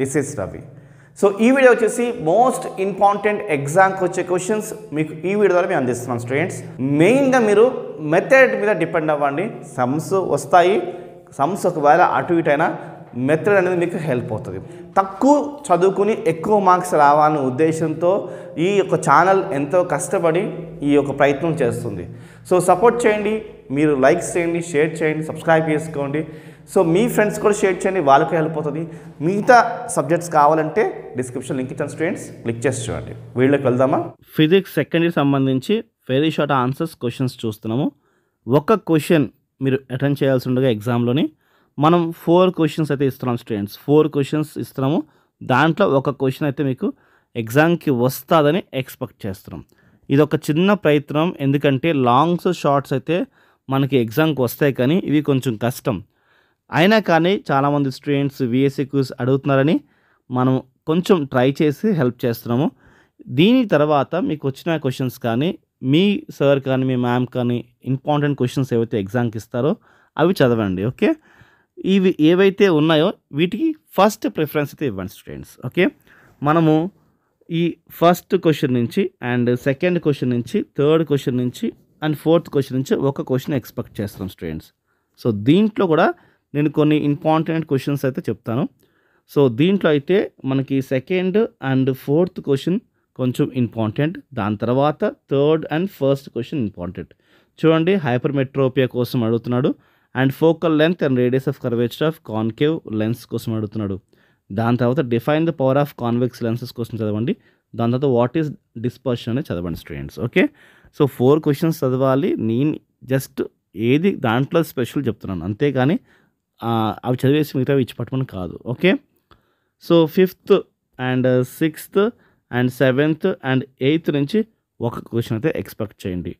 this is Ravi so ఈ video వచ్చేసి most important ఎగ్జామ్కి వచ్చే క్వశ్చన్స్ మీకు ఈ వీడియో ద్వారా మేము అందిస్తున్నాం స్టూడెంట్స్ మెయిన్గా మీరు మెథడ్ మీద డిపెండ్ అవ్వండి సమ్స్ వస్తాయి సమ్స్ ఒకవేళ అటు ఇటు అయినా మెథడ్ అనేది మీకు హెల్ప్ అవుతుంది తక్కువ చదువుకుని ఎక్కువ మార్క్స్ రావాలనే ఉద్దేశంతో ఈ యొక్క ఛానల్ ఎంతో కష్టపడి ఈ యొక్క ప్రయత్నం చేస్తుంది సో సపోర్ట్ చేయండి మీరు లైక్స్ చేయండి షేర్ చేయండి సబ్స్క్రైబ్ చేసుకోండి సో మీ ఫ్రెండ్స్ కూడా షేర్ చేయండి వాళ్ళకి హెల్ప్ అవుతుంది మిగతా సబ్జెక్ట్స్ కావాలంటే డిస్క్రిప్షన్ లింక్ ఇచ్చాను స్టూడెంట్స్ క్లిక్ చేసి చూడండి వీళ్ళకి వెళ్దామా ఫిజిక్స్ సెకండ్ ఇయర్ సంబంధించి వెరీ షార్ట్ ఆన్సర్స్ క్వశ్చన్స్ చూస్తున్నాము ఒక క్వశ్చన్ మీరు అటెండ్ చేయాల్సి ఉండగా ఎగ్జామ్లోని మనం ఫోర్ క్వశ్చన్స్ అయితే ఇస్తున్నాం స్టూడెంట్స్ ఫోర్ క్వశ్చన్స్ ఇస్తున్నాము దాంట్లో ఒక క్వశ్చన్ అయితే మీకు ఎగ్జామ్కి వస్తుందని ఎక్స్పెక్ట్ చేస్తున్నాం ఇది ఒక చిన్న ప్రయత్నం ఎందుకంటే లాంగ్స్ షార్ట్స్ అయితే మనకి ఎగ్జామ్కి వస్తాయి కానీ ఇవి కొంచెం కష్టం అయినా కానీ చాలామంది స్టూడెంట్స్ విఎస్సీ క్యూస్ అడుగుతున్నారని మనం కొంచెం ట్రై చేసి హెల్ప్ చేస్తున్నాము దీని తర్వాత మీకు వచ్చిన క్వశ్చన్స్ కానీ మీ సార్ కానీ మీ మ్యామ్ కానీ ఇంపార్టెంట్ క్వశ్చన్స్ ఏవైతే ఎగ్జామ్కి ఇస్తారో అవి చదవండి ఓకే ఇవి ఏవైతే ఉన్నాయో వీటికి ఫస్ట్ ప్రిఫరెన్స్ అయితే ఇవ్వండి స్టూడెంట్స్ ఓకే మనము ఈ ఫస్ట్ క్వశ్చన్ నుంచి అండ్ సెకండ్ క్వశ్చన్ నుంచి థర్డ్ క్వశ్చన్ నుంచి అండ్ ఫోర్త్ క్వశ్చన్ నుంచి ఒక క్వశ్చన్ ఎక్స్పెక్ట్ చేస్తాం స్టూడెంట్స్ సో దీంట్లో కూడా నేను కొన్ని ఇంపార్టెంట్ క్వశ్చన్స్ అయితే చెప్తాను సో దీంట్లో అయితే మనకి సెకండ్ అండ్ ఫోర్త్ క్వశ్చన్ కొంచెం ఇంపార్టెంట్ దాని తర్వాత third and first question important చూడండి హైపర్మెట్రోపియా కోసం అడుగుతున్నాడు and focal length and radius of curvature of concave lens కోసం అడుగుతున్నాడు దాని తర్వాత define the power of convex lenses కోసం చదవండి దాని తర్వాత వాట్ ఈస్ డిస్పర్షన్ అనేది చదవండి students okay so four questions చదవాలి నేను జస్ట్ ఏది దాంట్లో స్పెషల్ చెప్తున్నాను అంతేగాని అవి చదివేసి మిగతావి ఇచ్చి పట్టుకుని కాదు okay so fifth and sixth and seventh and eighth నుంచి ఒక క్వశ్చన్ అయితే ఎక్స్పెక్ట్ చేయండి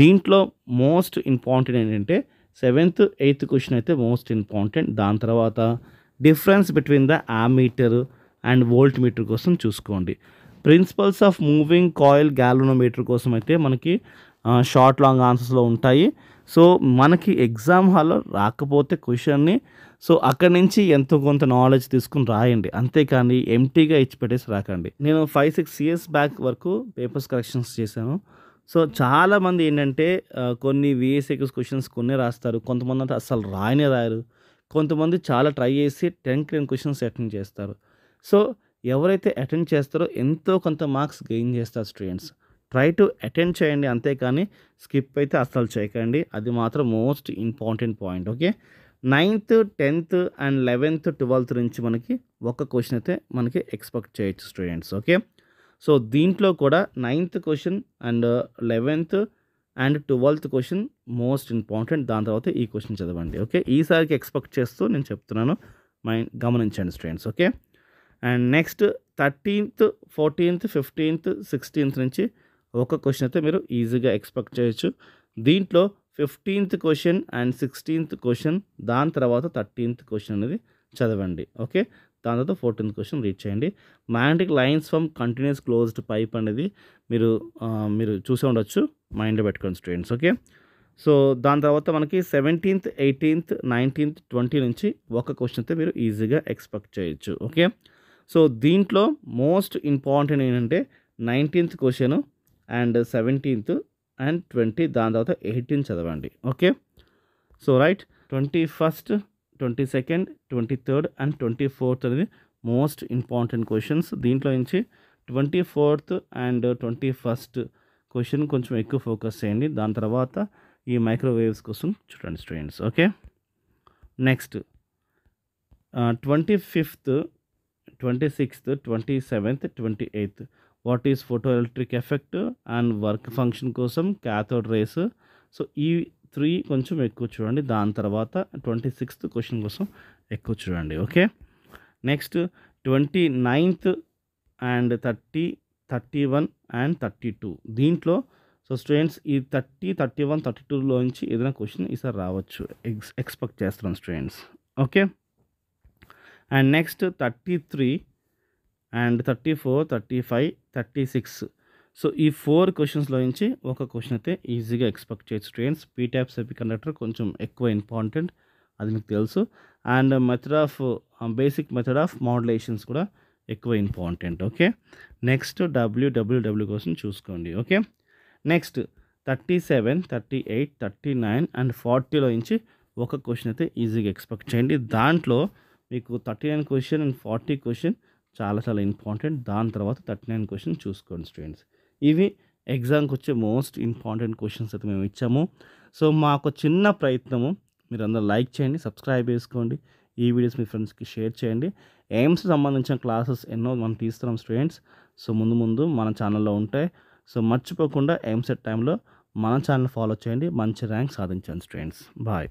దీంట్లో మోస్ట్ ఇంపార్టెంట్ ఏంటంటే సెవెంత్ ఎయిత్ క్వశ్చన్ అయితే మోస్ట్ ఇంపార్టెంట్ దాని తర్వాత difference between the ammeter and voltmeter కోసం చూసుకోండి principles of moving coil galvanometer కోసం అయితే మనకి షార్ట్ లాంగ్ ఆన్సర్స్లో ఉంటాయి సో మనకి ఎగ్జామ్ హాల్లో రాకపోతే క్వశ్చన్ని సో అక్కడి నుంచి ఎంతో కొంత నాలెడ్జ్ తీసుకుని రాయండి అంతేకాని ఎంటీగా ఇచ్చి పెట్టేసి రాకండి నేను ఫైవ్ సిక్స్ ఇయర్స్ బ్యాక్ వరకు పేపర్స్ కరెక్షన్స్ చేశాను సో చాలామంది ఏంటంటే కొన్ని విఎస్ఏక్యూస్ క్వశ్చన్స్ కొన్ని రాస్తారు కొంతమంది అంటే అసలు రాయనే రాయరు కొంతమంది చాలా ట్రై చేసి టెన్ క్రెన్ క్వశ్చన్స్ అటెండ్ చేస్తారు సో ఎవరైతే అటెండ్ చేస్తారో ఎంతో కొంత మార్క్స్ గెయిన్ చేస్తారు స్టూడెంట్స్ ట్రై టు అటెండ్ చేయండి అంతే కానీ స్కిప్ అయితే అస్సలు చేయకండి అది మాత్రం most important point okay ninth tenth and eleventh twelfth నుంచి మనకి ఒక క్వశ్చన్ అయితే మనకి ఎక్స్పెక్ట్ చేయొచ్చు స్టూడెంట్స్ ఓకే సో దీంట్లో కూడా ninth question and eleventh and twelfth question most important దాని తర్వాత ఈ క్వశ్చన్ చదవండి ఓకే ఈసారికి ఎక్స్పెక్ట్ చేస్తూ నేను చెప్తున్నాను మైండ్ గమనించండి students okay and next thirteenth fourteenth fifteenth sixteenth నుంచి ఒక క్వశ్చన్ అయితే మీరు ఈజీగా ఎక్స్పెక్ట్ చేయొచ్చు దీంట్లో fifteenth question and sixteenth question దాని తర్వాత థర్టీన్త్ క్వశ్చన్ అనేది చదవండి ఓకే దాని తర్వాత ఫోర్టీన్త్ క్వశ్చన్ రీడ్ చేయండి magnetic lines from continuous closed pipe అనేది మీరు మీరు చూసే ఉండొచ్చు మైండ్ పెట్టుకోండి స్టూడెంట్స్ ఓకే సో దాని తర్వాత మనకి సెవెంటీన్త్ ఎయిటీన్త్ నైన్టీన్త్ ట్వంటీ నుంచి ఒక క్వశ్చన్ అయితే మీరు ఈజీగా ఎక్స్పెక్ట్ చేయొచ్చు ఓకే సో దీంట్లో మోస్ట్ ఇంపార్టెంట్ ఏంటంటే nineteenth question and seventeenth and twenty దాని తర్వాత ఎయిటీన్ చదవండి okay so right twenty first twenty second twenty third and twenty fourth అనేది మోస్ట్ ఇంపార్టెంట్ క్వశ్చన్స్ దీంట్లో నుంచి twenty fourth and twenty first question కొంచెం ఎక్కువ ఫోకస్ చేయండి దాని తర్వాత ఈ మైక్రోవేవ్స్ కోసం చూడండి students okay next twenty fifth twenty sixth twenty seventh twenty eighth what is photoelectric effect and work function కోసం క్యాథోడ్ రేస్ సో ఈ త్రీ కొంచెం ఎక్కువ చూడండి దాని తర్వాత ట్వంటీ సిక్స్త్ క్వశ్చన్ కోసం ఎక్కువ చూడండి okay next twenty ninth and thirty thirty one and thirty two దీంట్లో సో స్టూడెంట్స్ ఈ థర్టీ థర్టీ వన్ థర్టీ నుంచి ఏదైనా క్వశ్చన్ ఈసారి రావచ్చు ఎక్స్ ఎక్స్పెక్ట్ చేస్తున్నాం students okay and next thirty three and thirty four thirty five thirty six so ఈ four క్వశ్చన్స్లో నుంచి ఒక క్వశ్చన్ అయితే ఈజీగా ఎక్స్పెక్ట్ చేయొచ్చు ట్రైన్స్ పీటాప్ సెపీ కండక్టర్ కొంచెం ఎక్కువ ఇంపార్టెంట్ అది మీకు తెలుసు and method of basic method of modulations కూడా ఎక్కువ ఇంపార్టెంట్ ఓకే నెక్స్ట్ డబ్ల్యూడబ్ల్యూడబ్ల్యూ కోసం చూసుకోండి okay next thirty seven thirty eight thirty nine and ఫార్టీలో నుంచి ఒక క్వశ్చన్ అయితే ఈజీగా ఎక్స్పెక్ట్ చేయండి దాంట్లో మీకు thirty nine question and forty question చాలా చాలా ఇంపార్టెంట్ దాని తర్వాత థర్టీ నైన్ క్వశ్చన్ చూసుకోండి స్టూడెంట్స్ ఇవి ఎగ్జామ్కి వచ్చే మోస్ట్ ఇంపార్టెంట్ క్వశ్చన్స్ అయితే మేము ఇచ్చాము సో మాకు చిన్న ప్రయత్నము మీరు అందరూ లైక్ చేయండి సబ్స్క్రైబ్ చేసుకోండి ఈ వీడియోస్ మీ ఫ్రెండ్స్కి షేర్ చేయండి ఎయిమ్స్ సంబంధించిన క్లాసెస్ ఎన్నో మనం తీస్తున్నాం స్టూడెంట్స్ సో ముందు ముందు మన ఛానల్లో ఉంటాయి సో మర్చిపోకుండా ఎట్ టైంలో మన ఛానల్ ఫాలో చేయండి మంచి ర్యాంక్ సాధించండి స్టూడెంట్స్ బాయ్